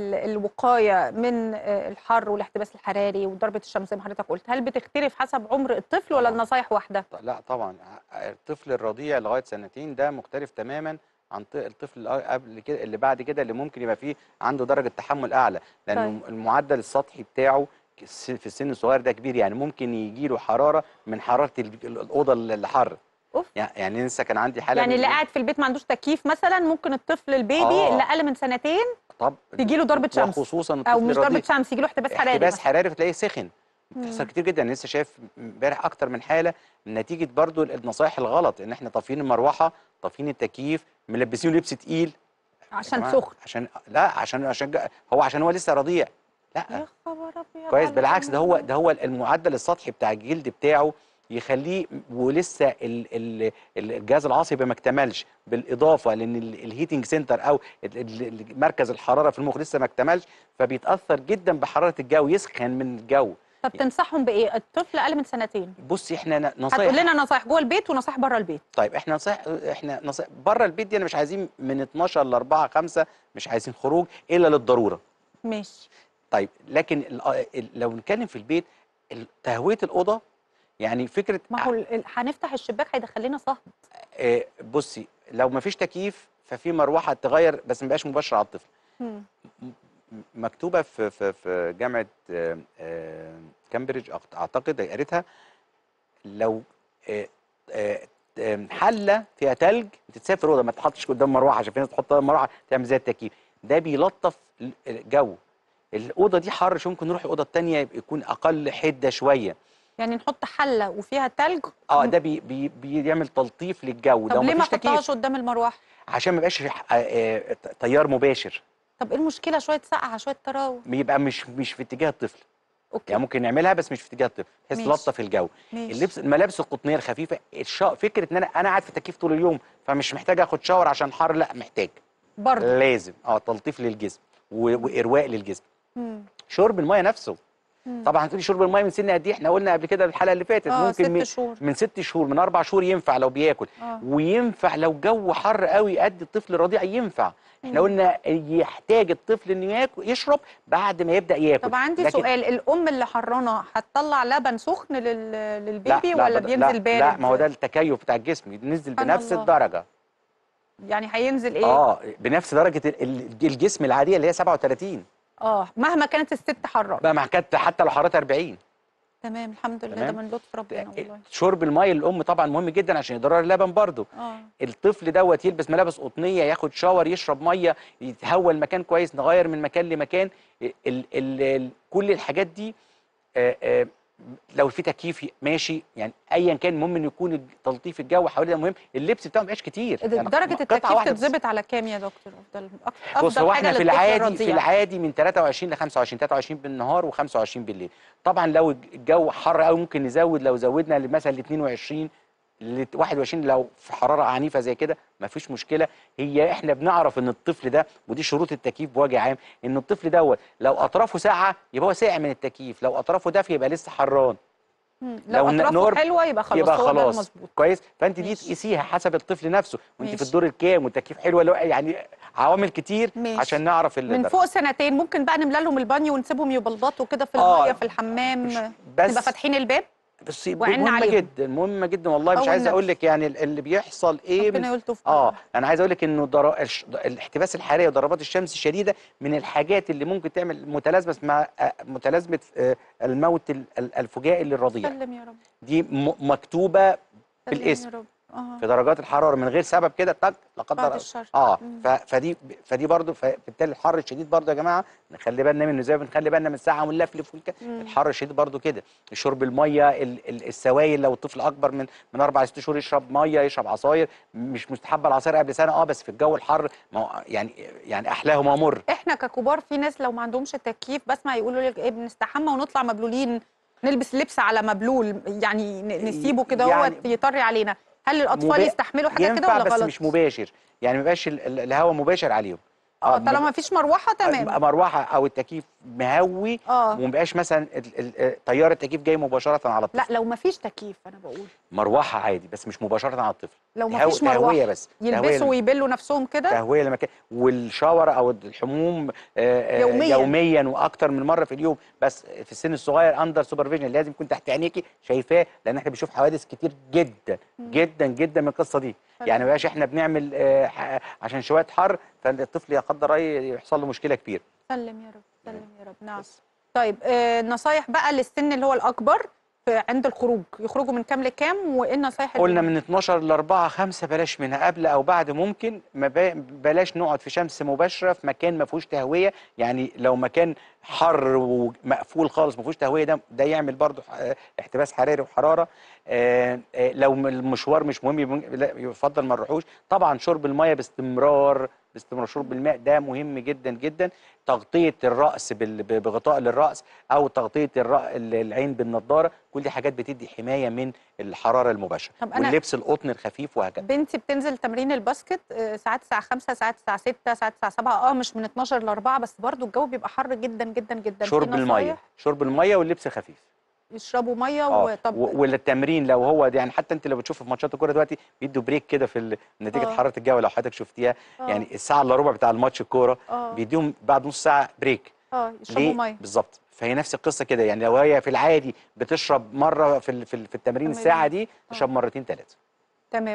الوقايه من آه، الحر والاحتباس الحراري وضربه الشمس زي ما حضرتك قلت هل بتختلف حسب عمر الطفل ولا النصايح واحده لا طبعا الطفل الرضيع لغايه سنتين ده مختلف تماما عن الطفل قبل كده اللي بعد كده اللي ممكن يبقى فيه عنده درجه تحمل اعلى لان طيب. المعدل السطحي بتاعه في السن الصغير ده كبير يعني ممكن يجيله حراره من حراره الاوضه اللي حر اوف يعني لسه كان عندي حاله يعني اللي إيه؟ قاعد في البيت ما عندوش تكييف مثلا ممكن الطفل البيبي آه. اللي اقل من سنتين طب تيجي له ضربه شمس وخصوصا او مش ضربه شمس يجي له احتباس حراري احتباس حراري فتلاقيه سخن بتحصل كتير جدا لسه شايف امبارح اكتر من حاله نتيجه برضو النصايح الغلط ان احنا طافيين المروحه طافيين التكييف ملبسينه لبس تقيل عشان سخن عشان لا عشان عشان هو عشان هو لسه رضيع لا يا خبر ابيض كويس بالعكس ده هو ده هو المعدل السطحي بتاع الجلد بتاعه يخليه ولسه الجهاز العصبي ما اكتملش بالاضافه لان الهيتنج سنتر او مركز الحراره في المخ لسه ما اكتملش فبيتاثر جدا بحراره الجو يسخن من الجو طب تنصحهم بايه الطفل اقل من سنتين بصي احنا نصايح هتقول لنا نصايح جوه البيت ونصايح بره البيت طيب احنا نصايح احنا نصايح بره البيت دي انا مش عايزين من 12 ل 4 5 مش عايزين خروج الا للضروره ماشي طيب لكن آه، لو نتكلم في البيت تهويه الاوضه يعني فكره ما هو هنفتح الشباك هيدخلنا صهد آه، بصي لو ما فيش تكييف ففي مروحه تغير بس ما بقاش مباشره على الطفل مكتوبه في في في جامعه آه، آه، كامبريدج اعتقد قريتها لو حله فيها ثلج بتتسافر اوضه ما تحطش قدام مروحه عشان في ناس تحط مروحه تعمل زي التكييف ده بيلطف الجو الاوضه دي حر شو ممكن نروح الاوضه الثانيه يكون اقل حده شويه يعني نحط حله وفيها تلج اه ده بي بي بيعمل تلطيف للجو ده ليه ما حطهاش قدام المروحه عشان ما يبقاش آه، آه، تيار مباشر طب ايه المشكله شويه سقعه شويه تراوه بيبقى مش مش في اتجاه الطفل أوكي. يعني ممكن نعملها بس مش في اتجاه الطفل لطه في الجو ميش. اللبس الملابس القطنيه الخفيفه الشا... فكره ان انا انا قاعد في تكييف طول اليوم فمش محتاج اخد شاور عشان حر لا محتاج برضه لازم اه تلطيف للجسم و... وارواء للجسم مم. شرب الميه نفسه طبعا هتقولي شرب الميه من سن قد ايه احنا قلنا قبل كده الحلقه اللي فاتت آه ممكن ست شهور. من ست شهور من اربع شهور ينفع لو بياكل آه. وينفع لو جو حر قوي قد الطفل الرضيع ينفع احنا قلنا يحتاج الطفل انه ياكل يشرب بعد ما يبدا ياكل طب عندي لكن... سؤال الام اللي حرانه هتطلع لبن سخن لل... للبيبي لا ولا لا بينزل بارد لا ما هو ده التكيف بتاع الجسم ينزل بنفس الله. الدرجه يعني هينزل ايه اه بنفس درجه الجسم العاديه اللي هي 37 اه مهما كانت الست حراره مهما كانت حتى لو حرارتها 40 تمام الحمد لله تمام. ده من لطف ربنا والله شرب الميه للام طبعا مهم جدا عشان يضرر اللبن برضه آه. الطفل دوت يلبس ملابس قطنيه ياخد شاور يشرب ميه يتهوى المكان كويس نغير من مكان لمكان ال ال ال كل الحاجات دي آآ آه، آآ آه، لو في تكييف ماشي يعني ايا كان المهم ان يكون تلطيف الجو حوالي ده مهم اللبس بتاعه ما كتير يعني درجه التكييف تتظبط على كام يا دكتور افضل افضل بص هو احنا في العادي في العادي من 23 ل 25 23 بالنهار و25 بالليل طبعا لو الجو حر قوي ممكن نزود لو زودنا مثلا ل 22 ل 21 لو في حراره عنيفه زي كده مفيش مشكله هي احنا بنعرف ان الطفل ده ودي شروط التكييف بوجه عام ان الطفل دوت لو اطرافه ساقعه يبقى هو ساقع من التكييف لو اطرافه دافيه يبقى لسه حران لو, لو اطرافه حلوه يبقى خلاص يبقى خلاص مظبوط كويس فانت دي تقيسيها حسب الطفل نفسه وانت في الدور الكام والتكييف حلوه ولا يعني عوامل كتير ماشي. عشان نعرف من فوق سنتين ممكن بقى نملى لهم البانيو ونسيبهم يبلبطوا كده في آه، الميه آه. في الحمام بس تبقى فاتحين الباب بس مهمه جدا مهمه جدا والله مش عايز اقول لك يعني اللي بيحصل ايه ربنا يلطف اه انا عايز اقول لك انه در... الاحتباس الحراري وضربات الشمس الشديده من الحاجات اللي ممكن تعمل متلازمه مع آه، متلازمه آه، الموت الفجائي للرضيع سلم يا رب دي مكتوبه بالاسم يا رب. آه. في درجات الحراره من غير سبب كده طق لا قدر اه فدي فدي برده فبالتالي الحر الشديد برده يا جماعه نخلي بالنا منه زي ما بنخلي بالنا من الساعه ونلفلف الحر الشديد برده كده شرب الميه السوائل لو الطفل اكبر من من اربع ست شهور يشرب ميه يشرب عصاير مش مستحبه العصاير قبل سنه اه بس في الجو الحر يعني يعني احلاه ما مر احنا ككبار في ناس لو ما عندهمش التكييف بسمع يقولوا لك ايه بنستحمى ونطلع مبلولين نلبس لبس على مبلول يعني نسيبه كده يعني هو يطري علينا هل الاطفال يستحملوا حاجه كده ولا غلط؟ بس مش مباشر يعني ما يبقاش الهواء مباشر عليهم آه،, اه طالما مفيش مروحه آه، تمام مروحه او التكييف مهوي اه ومبقاش مثلا تيار التكييف جاي مباشره على الطفل لا لو مفيش تكييف انا بقول مروحه عادي بس مش مباشره على الطفل لو مفيش تهو... مروحه تهويه بس يلبسوا ويبلوا نفسهم كده تهويه لمكان والشاور او الحموم آه، يوميا يوميا واكتر من مره في اليوم بس في السن الصغير اندر سوبرفيجن لازم يكون تحت عينيكي شايفاه لان احنا بنشوف حوادث كتير جدا جدا جدا من القصه دي يعني ما احنا بنعمل عشان شويه حر فالطفل قدر اي يحصل له مشكله كبيره سلم يا رب سلم يا رب نعم طيب آه، النصايح نصايح بقى للسن اللي هو الاكبر عند الخروج يخرجوا من كام لكام وايه النصايح قلنا من 12 ل 4 5 بلاش منها قبل او بعد ممكن ما بلاش نقعد في شمس مباشره في مكان ما فيهوش تهويه يعني لو مكان حر ومقفول خالص ما فيهوش تهويه ده ده يعمل برضه احتباس حراري وحراره آه، آه، لو المشوار مش مهم يفضل ما نروحوش طبعا شرب الميه باستمرار باستمرار شرب الماء ده مهم جدا جدا تغطيه الراس بغطاء للراس او تغطيه العين بالنضاره كل دي حاجات بتدي حمايه من الحراره المباشره واللبس القطن الخفيف وهكذا بنتي بتنزل تمرين الباسكت آه، ساعات الساعه 5 ساعات الساعه 6 ساعات الساعه 7 اه مش من 12 ل 4 بس برضو الجو بيبقى حر جدا جدا جدا شرب الميه شرب الميه واللبس الخفيف يشربوا ميه آه، وطب ولا التمرين لو هو يعني حتى انت لو بتشوف في ماتشات الكوره دلوقتي بيدوا بريك كده في نتيجه آه. حراره الجو لو حضرتك شفتيها آه. يعني الساعه الا ربع بتاع الماتش الكوره آه. بيديهم بعد نص ساعه بريك اه يشربوا ميه بالظبط فهي نفس القصه كده يعني لو هي في العادي بتشرب مره في في, في التمرين الساعه دي آه. تشرب مرتين ثلاثه تمام